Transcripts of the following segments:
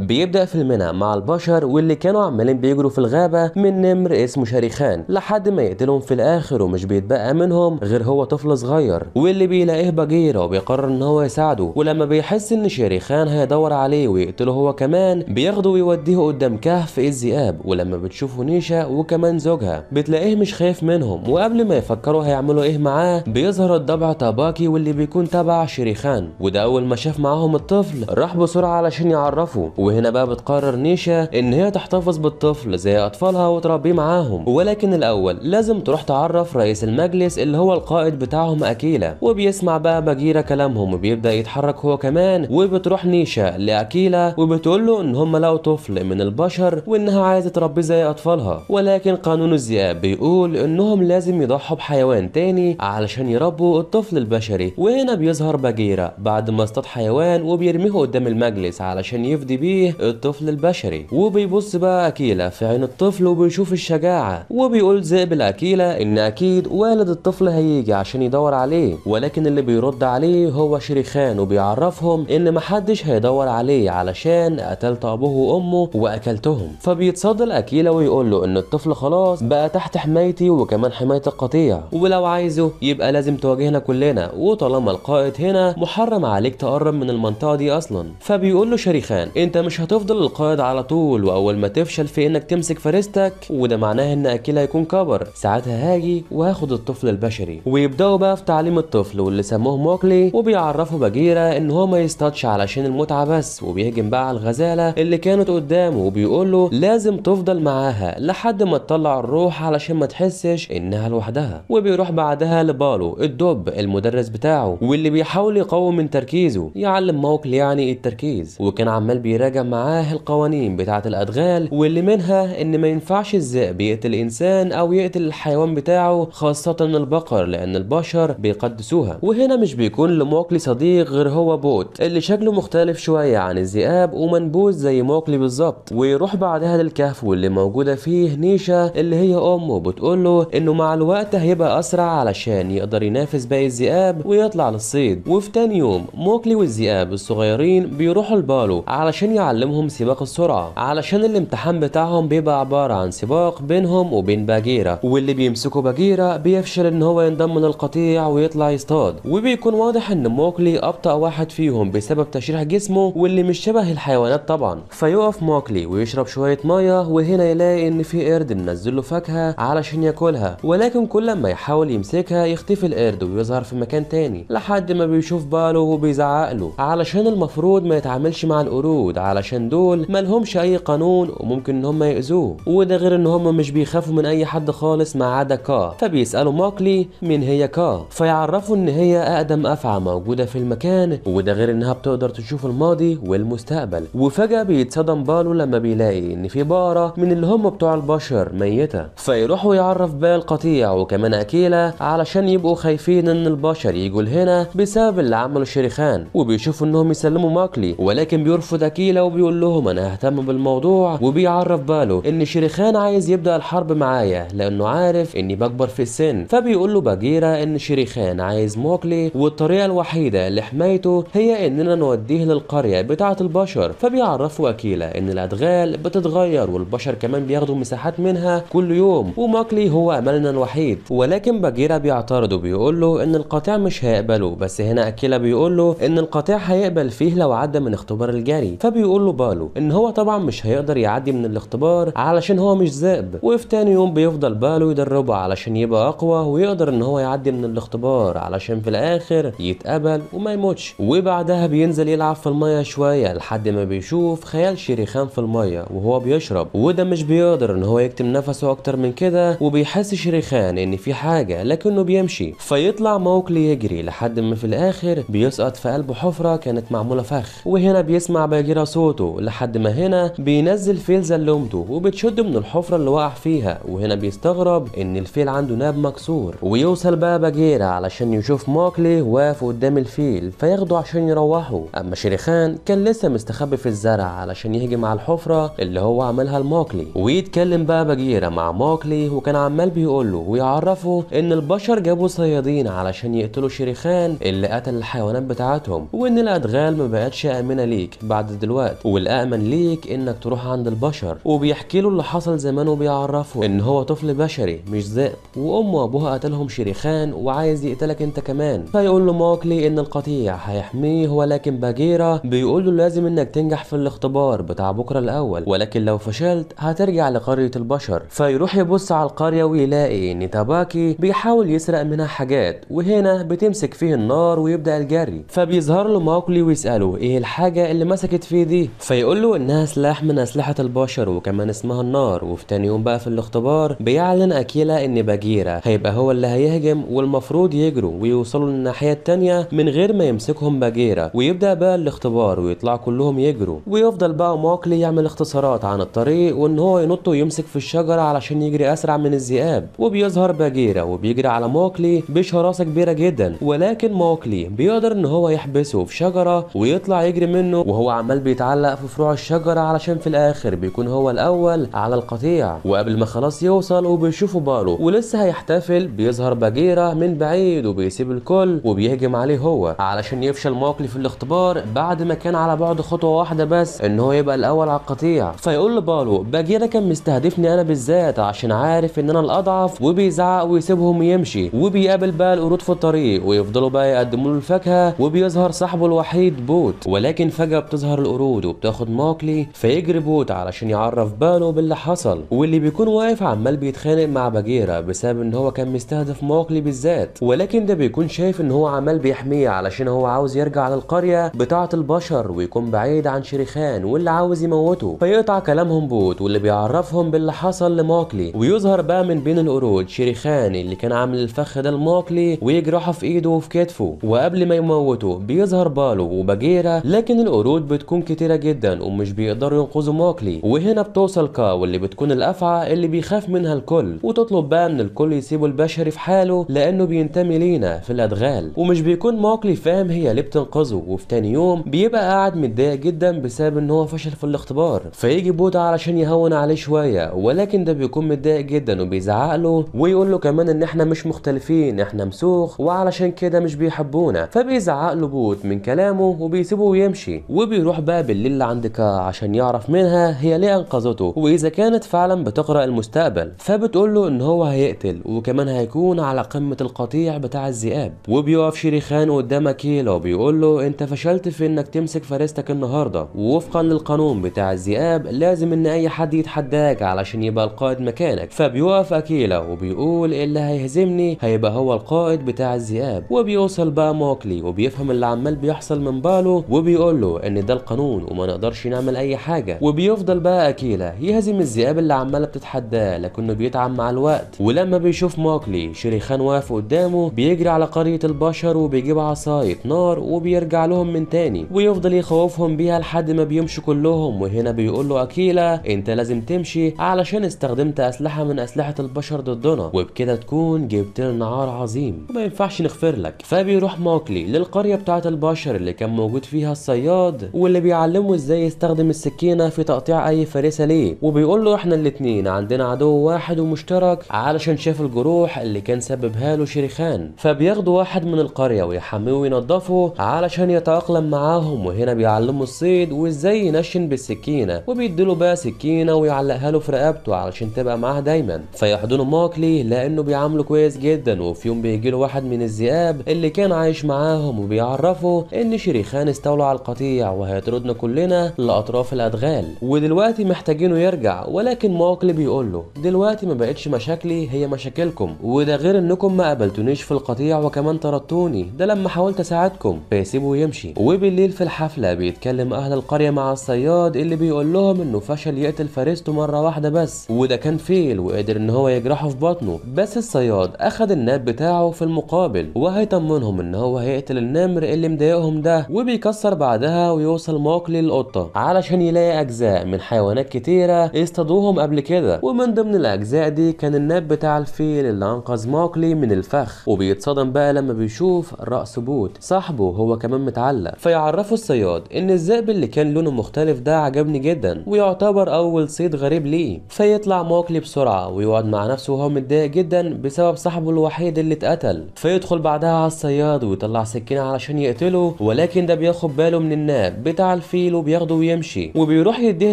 بيبدأ فيلمنا مع البشر واللي كانوا عمالين بيجروا في الغابة من نمر اسمه شريخان لحد ما يقتلهم في الآخر ومش بيتبقى منهم غير هو طفل صغير واللي بيلاقيه بجيرة وبيقرر إن هو يساعده ولما بيحس إن شريخان هيدور عليه ويقتله هو كمان بياخده ويوديه قدام كهف الذئاب ولما بتشوفه نيشا وكمان زوجها بتلاقيه مش خايف منهم وقبل ما يفكروا هيعملوا إيه معاه بيظهر الضبع تاباكي واللي بيكون تبع شريخان وده أول ما شاف معاهم الطفل راح بسرعة علشان يعرفه وهنا بقى بتقرر نيشا ان هي تحتفظ بالطفل زي اطفالها وتربيه معاهم ولكن الاول لازم تروح تعرف رئيس المجلس اللي هو القائد بتاعهم اكيلا وبيسمع بقى باجيرا كلامهم وبيبدا يتحرك هو كمان وبتروح نيشا لاكيلا وبتقول له ان هم لقوا طفل من البشر وانها عايزه تربيه زي اطفالها ولكن قانون الذئاب بيقول انهم لازم يضحوا بحيوان تاني علشان يربوا الطفل البشري وهنا بيظهر باجيرا بعد ما اصطاد حيوان وبيرميه قدام المجلس علشان يفدي بيه فيه الطفل البشري وبيبص بقى أكيلا في عين الطفل وبيشوف الشجاعة وبيقول ذئب لأكيلا إن أكيد والد الطفل هيجي عشان يدور عليه ولكن اللي بيرد عليه هو شريخان وبيعرفهم إن محدش هيدور عليه علشان قتلت أبوه وأمه وأكلتهم فبيتصدى لأكيلا ويقول له إن الطفل خلاص بقى تحت حمايتي وكمان حماية القطيع ولو عايزه يبقى لازم تواجهنا كلنا وطالما القائد هنا محرم عليك تقرب من المنطقة دي أصلا فبيقول له شريخان أنت مش هتفضل القائد على طول واول ما تفشل في انك تمسك فريستك وده معناه ان اكيل هيكون كبر ساعتها هاجي وهاخد الطفل البشري ويبداوا بقى في تعليم الطفل واللي سموه موكلي وبيعرفوا بجيرة ان هو ما يصطادش علشان المتعة بس وبيهجم بقى على الغزالة اللي كانت قدامه وبيقول له لازم تفضل معاها لحد ما تطلع الروح علشان ما تحسش انها لوحدها وبيروح بعدها لبالو الدب المدرس بتاعه واللي بيحاول يقوم من تركيزه يعلم موكلي يعني إيه التركيز وكان عمال بيراجع معاه القوانين بتاعة الأدغال واللي منها إن ما ينفعش الذئب يقتل إنسان أو يقتل الحيوان بتاعه خاصة البقر لأن البشر بيقدسوها وهنا مش بيكون لموكلي صديق غير هو بوت اللي شكله مختلف شوية عن الذئاب ومنبوذ زي موكلي بالظبط ويروح بعدها للكهف واللي موجودة فيه نيشا اللي هي أمه بتقول له إنه مع الوقت هيبقى أسرع علشان يقدر ينافس باقي الذئاب ويطلع للصيد وفي تاني يوم موكلي والذئاب الصغيرين بيروحوا البالو علشان يعرفوا بيعلمهم سباق السرعة علشان الامتحان بتاعهم بيبقى عبارة عن سباق بينهم وبين باجيرة واللي بيمسكوا باجيرة بيفشل ان هو ينضم للقطيع ويطلع يصطاد وبيكون واضح ان موكلي ابطأ واحد فيهم بسبب تشريح جسمه واللي مش شبه الحيوانات طبعا فيقف موكلي ويشرب شوية مية وهنا يلاقي ان في قرد منزل له فاكهة علشان ياكلها ولكن كل ما يحاول يمسكها يختفي القرد ويظهر في مكان تاني لحد ما بيشوف باله وبيزعق له علشان المفروض ما يتعاملش مع القرود علشان دول مالهمش اي قانون وممكن ان هم يأذوه وده غير ان هم مش بيخافوا من اي حد خالص ما عدا كا فبيسألوا ماكلي مين هي كا فيعرفوا ان هي اقدم افعى موجودة في المكان وده غير انها بتقدر تشوف الماضي والمستقبل وفجأة بيتصدم باله لما بيلاقي ان في بقرة من اللي هم بتوع البشر ميتة فيروحوا يعرف بال قطيع وكمان اكيلا علشان يبقوا خايفين ان البشر يجوا لهنا بسبب اللي عمله شريخان وبيشوفوا انهم يسلموا ماكلي ولكن بيرفض اكيلا العيله وبيقول لهم انا ههتم بالموضوع وبيعرف باله ان شريخان عايز يبدا الحرب معايا لانه عارف اني بكبر في السن فبيقول له باجيرا ان شريخان عايز موكلي والطريقه الوحيده لحمايته هي اننا نوديه للقريه بتاعه البشر فبيعرفوا اكيلا ان الادغال بتتغير والبشر كمان بياخدوا مساحات منها كل يوم وموكلي هو املنا الوحيد ولكن باجيرا بيعترض وبيقول له ان القطيع مش هيقبله بس هنا اكيلا بيقول له ان القطيع هيقبل فيه لو عدى من اختبار الجري فبيقول يقول له بالو ان هو طبعا مش هيقدر يعدي من الاختبار علشان هو مش ذئب وفي تاني يوم بيفضل بالو يدربه علشان يبقى اقوى ويقدر ان هو يعدي من الاختبار علشان في الاخر يتقبل وما يموتش وبعدها بينزل يلعب في الميه شويه لحد ما بيشوف خيال شريخان في الميه وهو بيشرب وده مش بيقدر ان هو يكتم نفسه اكتر من كده وبيحس شريخان ان في حاجه لكنه بيمشي فيطلع موكلي يجري لحد ما في الاخر بيسقط في قلبه حفره كانت معموله فخ وهنا بيسمع باجيرا صوت صوته لحد ما هنا بينزل فيل زلمته وبتشد من الحفرة اللي وقع فيها وهنا بيستغرب ان الفيل عنده ناب مكسور ويوصل بقى باجيرا علشان يشوف ماكلي واقف قدام الفيل فياخده عشان يروحه اما شريخان كان لسه مستخبي في الزرع علشان يهجم على الحفرة اللي هو عملها لماكلي ويتكلم بقى باجيرا مع ماكلي وكان عمال بيقوله ويعرفه ان البشر جابوا صيادين علشان يقتلوا شريخان اللي قتل الحيوانات بتاعتهم وان الادغال مبقتش امنة ليك بعد دلوقتي الوقت والأأمن ليك إنك تروح عند البشر وبيحكي له اللي حصل زمان وبيعرفه إن هو طفل بشري مش ذئب وأمه وأبوها قتلهم شريخان وعايز يقتلك أنت كمان فيقول له موكلي إن القطيع هيحميه ولكن باجيرا بيقول له لازم إنك تنجح في الاختبار بتاع بكرة الأول ولكن لو فشلت هترجع لقرية البشر فيروح يبص على القرية ويلاقي إن تاباكي بيحاول يسرق منها حاجات وهنا بتمسك فيه النار ويبدأ الجري فبيظهر له موكلي ويسأله إيه الحاجة اللي مسكت فيه دي دي إيه. فيقول له انها سلاح من اسلحه البشر وكمان اسمها النار وفي تاني يوم بقى في الاختبار بيعلن اكيلا ان باجيرا هيبقى هو اللي هيهجم والمفروض يجروا ويوصلوا للناحيه التانيه من غير ما يمسكهم باجيرا ويبدا بقى الاختبار ويطلعوا كلهم يجروا ويفضل بقى موكلي يعمل اختصارات عن الطريق وان هو ينط ويمسك في الشجره علشان يجري اسرع من الذئاب وبيظهر باجيرا وبيجري على موكلي بشراسه كبيره جدا ولكن موكلي بيقدر ان هو يحبسه في شجره ويطلع يجري منه وهو عمال بيتعلم بيتعلق في فروع الشجرة علشان في الآخر بيكون هو الأول على القطيع وقبل ما خلاص يوصل وبيشوفوا بارو ولسه هيحتفل بيظهر باجيرا من بعيد وبيسيب الكل وبيهجم عليه هو علشان يفشل موكلي في الاختبار بعد ما كان على بعد خطوة واحدة بس إن هو يبقى الأول على القطيع فيقول لبالو باجيرة كان مستهدفني أنا بالذات عشان عارف إن أنا الأضعف وبيزعق ويسيبهم يمشي وبيقابل بقى القرود في الطريق ويفضلوا بقى يقدموا له الفاكهة وبيظهر صاحبه الوحيد بوت ولكن فجأة بتظهر القرود بتفوت وبتاخد ماكلي فيجري بوت علشان يعرف بانو باللي حصل واللي بيكون واقف عمال بيتخانق مع باجيرا بسبب ان هو كان مستهدف ماكلي بالذات ولكن ده بيكون شايف ان هو عمال بيحميه علشان هو عاوز يرجع للقريه بتاعه البشر ويكون بعيد عن شريخان واللي عاوز يموته فيقطع كلامهم بوت واللي بيعرفهم باللي حصل لماكلي ويظهر بقى من بين القرود شريخان اللي كان عامل الفخ ده لماكلي ويجرحه في ايده وفي كتفه وقبل ما يموته بيظهر بالو وباجيرا لكن القرود بتكون كتير كتيرة جدا ومش بيقدروا ينقذوا موكلي وهنا بتوصل كاو اللي بتكون الافعى اللي بيخاف منها الكل وتطلب بقى من الكل يسيبوا البشري في حاله لانه بينتمي لينا في الادغال ومش بيكون موكلي فاهم هي ليه بتنقذه وفي تاني يوم بيبقى قاعد متضايق جدا بسبب ان هو فشل في الاختبار فيجي بودا علشان يهون عليه شويه ولكن ده بيكون متضايق جدا وبيزعق له ويقول له كمان ان احنا مش مختلفين احنا مسوخ وعلشان كده مش بيحبونا فبيزعق له بوت من كلامه وبيسيبه ويمشي وبيروح بقى اللي عندك عشان يعرف منها هي ليه انقذته واذا كانت فعلا بتقرا المستقبل فبتقول له ان هو هيقتل وكمان هيكون على قمه القطيع بتاع الذئاب وبيقف شريخان قدام اكيلا وبيقول له انت فشلت في انك تمسك فريستك النهارده ووفقا للقانون بتاع الذئاب لازم ان اي حد يتحداك علشان يبقى القائد مكانك فبيقف اكيلا وبيقول اللي هيهزمني هيبقى هو القائد بتاع الذئاب وبيوصل بقى موكلي وبيفهم اللي عمال بيحصل من باله وبيقول له ان ده القانون مجنون وما نقدرش نعمل اي حاجه وبيفضل بقى اكيلا يهزم الذئاب اللي عماله بتتحداه لكنه بيتعب مع الوقت ولما بيشوف موكلي شريخان واقف قدامه بيجري على قريه البشر وبيجيب عصايه نار وبيرجع لهم من تاني ويفضل يخوفهم بيها لحد ما بيمشوا كلهم وهنا بيقول له اكيلا انت لازم تمشي علشان استخدمت اسلحه من اسلحه البشر ضدنا وبكده تكون جبت لنا عار عظيم وما ينفعش نغفر لك فبيروح موكلي للقريه بتاعه البشر اللي كان موجود فيها الصياد واللي بيعلم بيعلمه ازاي يستخدم السكينه في تقطيع اي فريسه ليه وبيقول له احنا الاتنين عندنا عدو واحد ومشترك علشان شاف الجروح اللي كان سببها له شريخان فبياخدوا واحد من القريه ويحميه وينضفه علشان يتاقلم معاهم وهنا بيعلمه الصيد وازاي ينشن بالسكينه وبيديله بقى سكينه ويعلقها له في رقبته علشان تبقى معاه دايما فيحضنوا ماكلي لانه بيعامله كويس جدا وفي يوم بيجي له واحد من الذئاب اللي كان عايش معاهم وبيعرفه ان شريخان استولى على القطيع وهيطردنه كلنا لأطراف الأدغال ودلوقتي محتاجينه يرجع ولكن مواكلي بيقول له دلوقتي ما بقتش مشاكلي هي مشاكلكم وده غير انكم ما قابلتونيش في القطيع وكمان طردتوني ده لما حاولت اساعدكم فيسيبه يمشي وبالليل في الحفلة بيتكلم أهل القرية مع الصياد اللي بيقول لهم إنه فشل يقتل فريسته مرة واحدة بس وده كان فيل وقدر إن هو يجرحه في بطنه بس الصياد أخد الناب بتاعه في المقابل وهيطمنهم إن هو هيقتل النمر اللي مضايقهم ده وبيكسر بعدها ويوصل موقف للقطة علشان يلاقي أجزاء من حيوانات كتيرة اصطادوهم قبل كده ومن ضمن الأجزاء دي كان الناب بتاع الفيل اللي أنقذ موكلي من الفخ وبيتصدم بقى لما بيشوف رأس بوت صاحبه هو كمان متعلق فيعرفه الصياد إن الذئب اللي كان لونه مختلف ده عجبني جدا ويعتبر أول صيد غريب ليه فيطلع موكلي بسرعة ويقعد مع نفسه وهو متضايق جدا بسبب صاحبه الوحيد اللي اتقتل فيدخل بعدها على الصياد ويطلع سكينة علشان يقتله ولكن ده بياخد باله من الناب بتاع الفيل الفيل وبياخده ويمشي وبيروح يديه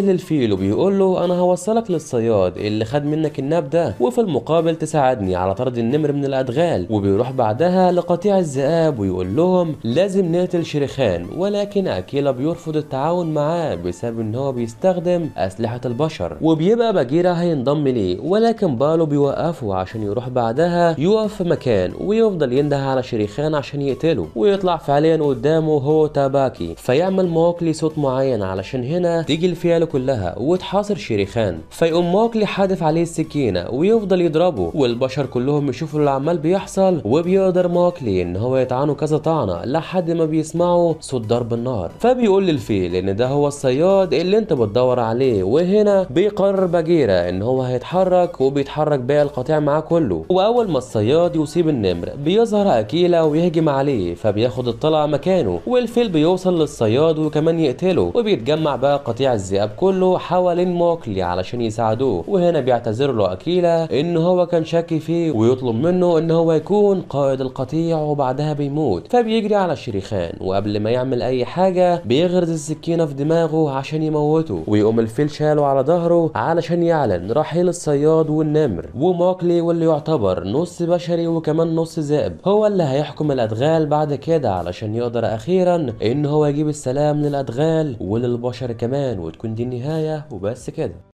للفيل وبيقول له انا هوصلك للصياد اللي خد منك الناب ده وفي المقابل تساعدني على طرد النمر من الادغال وبيروح بعدها لقطيع الذئاب ويقول لهم لازم نقتل شريخان ولكن اكيلا بيرفض التعاون معاه بسبب ان هو بيستخدم اسلحه البشر وبيبقى باجيرا هينضم ليه ولكن بالو بيوقفه عشان يروح بعدها يقف في مكان ويفضل ينده على شريخان عشان يقتله ويطلع فعليا قدامه هو تاباكي فيعمل موكلي صوت معينة معين علشان هنا تيجي الفيالة كلها وتحاصر شريخان فيقوم موكلي حادف عليه السكينه ويفضل يضربه والبشر كلهم يشوفوا اللي عمال بيحصل وبيقدر موكلي ان هو يطعنه كذا طعنه لحد ما بيسمعوا صوت ضرب النار فبيقول للفيل ان ده هو الصياد اللي انت بتدور عليه وهنا بيقرر باجيرا ان هو هيتحرك وبيتحرك بقى القطيع معاه كله واول ما الصياد يصيب النمر بيظهر اكيلا ويهجم عليه فبياخد الطلعه مكانه والفيل بيوصل للصياد وكمان يقتل بيقتله وبيتجمع بقى قطيع الذئاب كله حوالين موكلي علشان يساعدوه وهنا بيعتذر له اكيلا ان هو كان شاكي فيه ويطلب منه ان هو يكون قائد القطيع وبعدها بيموت فبيجري على الشريخان وقبل ما يعمل اي حاجه بيغرز السكينه في دماغه عشان يموته ويقوم الفيل شاله على ظهره علشان يعلن رحيل الصياد والنمر وموكلي واللي يعتبر نص بشري وكمان نص ذئب هو اللي هيحكم الادغال بعد كده علشان يقدر اخيرا ان هو يجيب السلام للادغال للجمال وللبشر كمان وتكون دي النهاية وبس كده